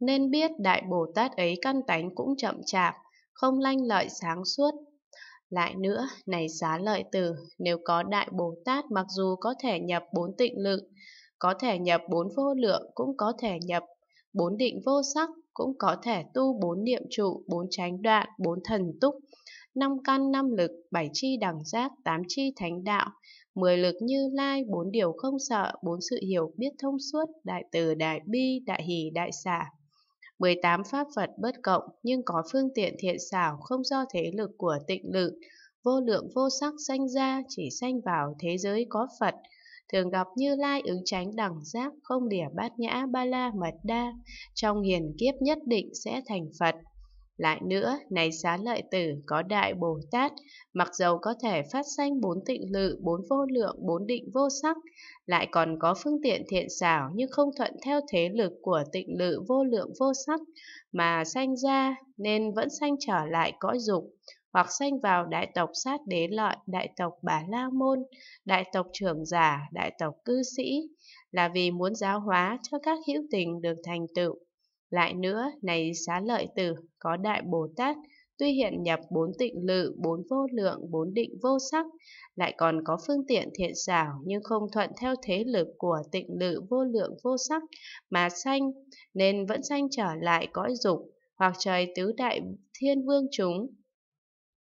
nên biết Đại Bồ Tát ấy căn tánh cũng chậm chạp, không lanh lợi sáng suốt. Lại nữa, này xá lợi tử, nếu có Đại Bồ Tát mặc dù có thể nhập bốn tịnh lượng, có thể nhập bốn vô lượng cũng có thể nhập bốn định vô sắc cũng có thể tu bốn niệm trụ bốn chánh đoạn bốn thần túc năm căn năm lực bảy chi đẳng giác tám chi thánh đạo mười lực như lai bốn điều không sợ bốn sự hiểu biết thông suốt đại từ đại bi đại hỷ đại xả 18 pháp Phật bất cộng nhưng có phương tiện thiện xảo không do thế lực của tịnh lự, vô lượng vô sắc sanh ra chỉ sanh vào thế giới có Phật, thường gặp như lai ứng tránh đẳng giác không lìa bát nhã ba la mật đa, trong hiền kiếp nhất định sẽ thành Phật. Lại nữa, này xá lợi tử có đại Bồ Tát, mặc dầu có thể phát sanh bốn tịnh lự, bốn vô lượng, bốn định vô sắc, lại còn có phương tiện thiện xảo nhưng không thuận theo thế lực của tịnh lự vô lượng vô sắc mà sanh ra nên vẫn sanh trở lại cõi dục hoặc sanh vào đại tộc sát đế lợi, đại tộc bà la môn, đại tộc trưởng giả, đại tộc cư sĩ, là vì muốn giáo hóa cho các hữu tình được thành tựu lại nữa, này xá lợi tử, có Đại Bồ Tát, tuy hiện nhập bốn tịnh lự, bốn vô lượng, bốn định vô sắc, lại còn có phương tiện thiện xảo nhưng không thuận theo thế lực của tịnh lự vô lượng vô sắc mà sanh, nên vẫn sanh trở lại cõi dục, hoặc trời tứ đại thiên vương chúng.